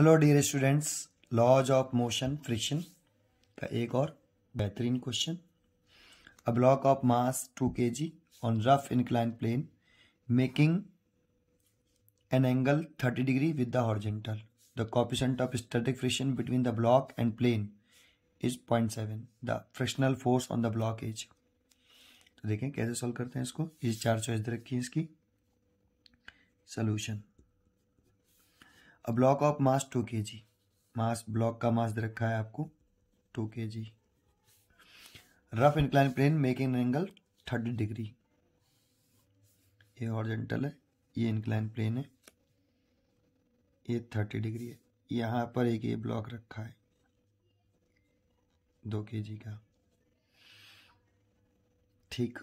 hello dear students laws of motion friction का एक और बेहतरीन question a block of mass two K G on rough incline plane making an angle thirty degree with the horizontal the coefficient of static friction between the block and plane is point seven the frictional force on the block is तो देखें कैसे solve करते हैं इसको ये चार choice दे रखी है इसकी solution a block of mass two K G mass block का मास दे रखा है आपको two K G rough incline plane making angle thirty degree ये ऑरिजेंटल है ये इंक्लाइन प्लेन है ये थर्टी डिग्री है यहाँ पर एक ये ब्लॉक रखा है दो के जी का ठीक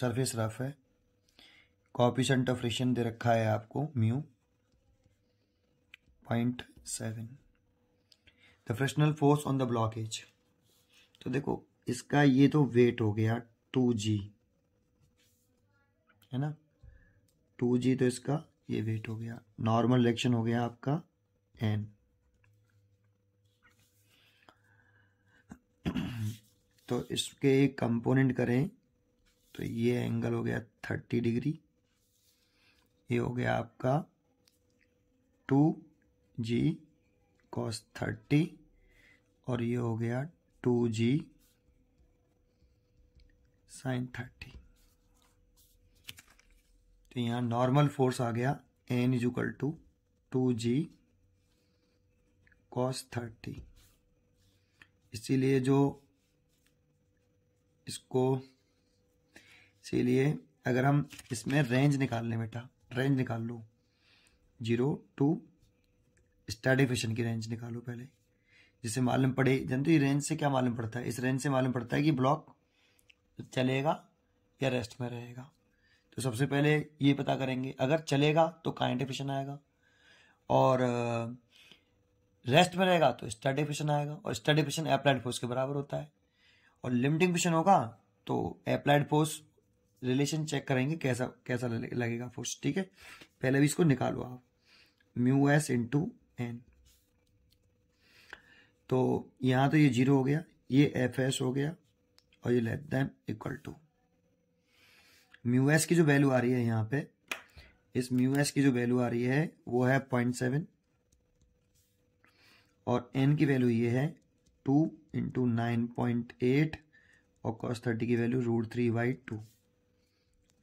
सरफेस रफ है कॉपिशंट ऑफ रेशन दे रखा है आपको mu 0.7 the frictional force on the blockage तो देखो इसका ये तो वेट हो गया टू जी है ना टू जी तो इसका ये वेट हो गया नॉर्मल रिएक्शन हो गया आपका एन तो इसके एक कंपोनेंट करें तो ये एंगल हो गया थर्टी डिग्री ये हो गया आपका टू जी कॉस थर्टी और ये हो गया टू जी साइन थर्टी तो यहाँ नॉर्मल फोर्स आ गया N is equal to two G cos thirty इसीलिए जो इसको इसीलिए अगर हम इसमें रेंज निकाल लें बेटा रेंज निकाल लो जीरो टू स्टार्डिफिशन की रेंज निकालो पहले जिसे मालूम पड़े जनता ये रेंज से क्या मालूम पड़ता है इस रेंज से मालूम पड़ता है कि ब्लॉक चलेगा या रेस्ट में रहेगा तो सबसे पहले ये पता करेंगे अगर चलेगा तो काइंड एफिशन आएगा और रेस्ट में रहेगा तो स्टडी एफिशन आएगा और स्टडी एफिशन अप्लाइड फोर्स के बराबर होता है और लिमिटिंग फिशन होगा तो अप्लाइड फोर्स रिलेशन चेक करेंगे कैसा कैसा लगेगा फोर्स ठीक है पहले भी इसको निकालो आप म्यू एस इंटू एन तो यहाँ तो ये जीरो हो गया ये एफ एस हो गया और ये less than equal to mu S की जो वैल्यू आ रही है यहाँ पे इस म्यू एस की जो वैल्यू आ रही है वो है पॉइंट सेवन और एन की वैल्यू ये है two into nine point eight और कॉस थर्टी की value root three by two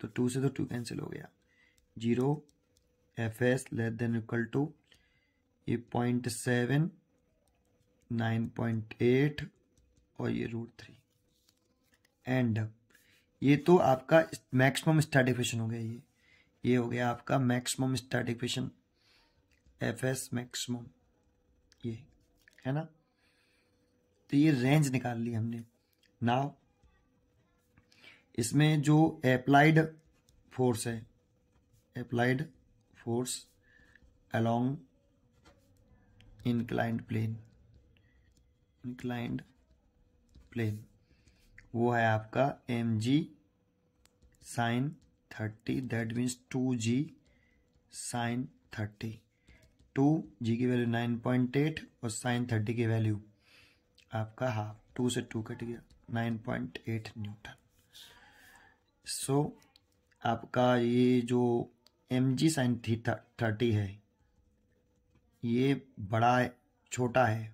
तो टू से तो टू कैंसिल हो गया zero F S less than equal to ये point seven nine point eight और ये रूट थ्री एंड ये तो आपका मैक्सिमम स्टार्टिफिकेशन हो गया ये ये हो गया आपका maximum static friction F S maximum ये है ना तो ये रेंज निकाल ली हमने नाउ इसमें जो अप्लाइड फोर्स है applied force along inclined plane inclined plane वो है आपका M G sine thirty that means two G sine thirty two G की वैल्यू नाइन पॉइंट एट और साइन थर्टी की वैल्यू आपका हाफ टू से टू कट गया nine point eight newton so आपका ये जो एम जी साइन थी थर्टी है ये बड़ा छोटा है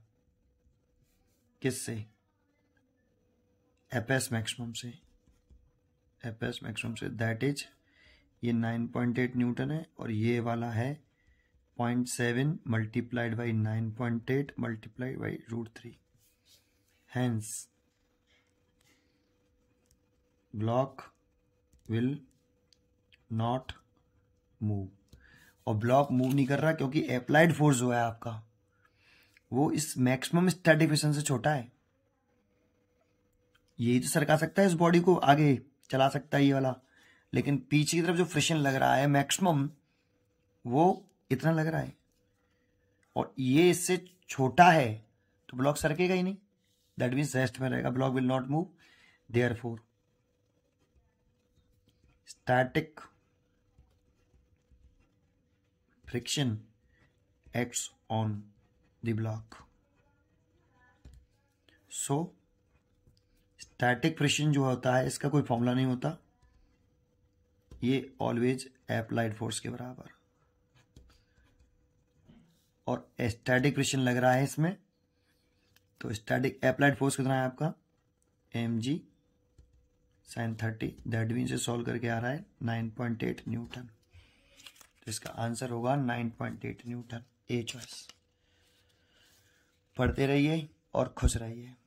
किस से एप एस मैक्सिमम से एप एस मैक्सिमम से दैट इज ये 9.8 न्यूटन है और ये वाला है 0.7 multiplied by nine point eight multiplied by root three hence block will not move और ब्लॉक मूव नहीं कर रहा क्योंकि अप्लाइड फोर्स जो है आपका वो इस मैक्सिमम स्टैटिक से छोटा है यही तो सरका सकता है इस बॉडी को आगे चला सकता है ये वाला लेकिन पीछे की तरफ जो फ्रिक्शन लग रहा है मैक्सिमम वो इतना लग रहा है और ये इससे छोटा है तो ब्लॉक सरकेगा ही नहीं दैट मीन्स रेस्ट में रहेगा block will not move there static friction acts on the block so static friction जो होता है इसका कोई फॉर्मूला नहीं होता ये ऑलवेज एप्लाइड फोर्स के बराबर और स्टैटिक फ्रिक्शन लग रहा है इसमें तो स्टैटिक एप्लाइड फोर्स कितना है आपका M G sine thirty that mean से सॉल्व करके आ रहा है नाइन पॉइंट एट न्यूटन इसका आंसर होगा 9.8 न्यूटन ए चॉइस पढ़ते रहिए और खुश रहिए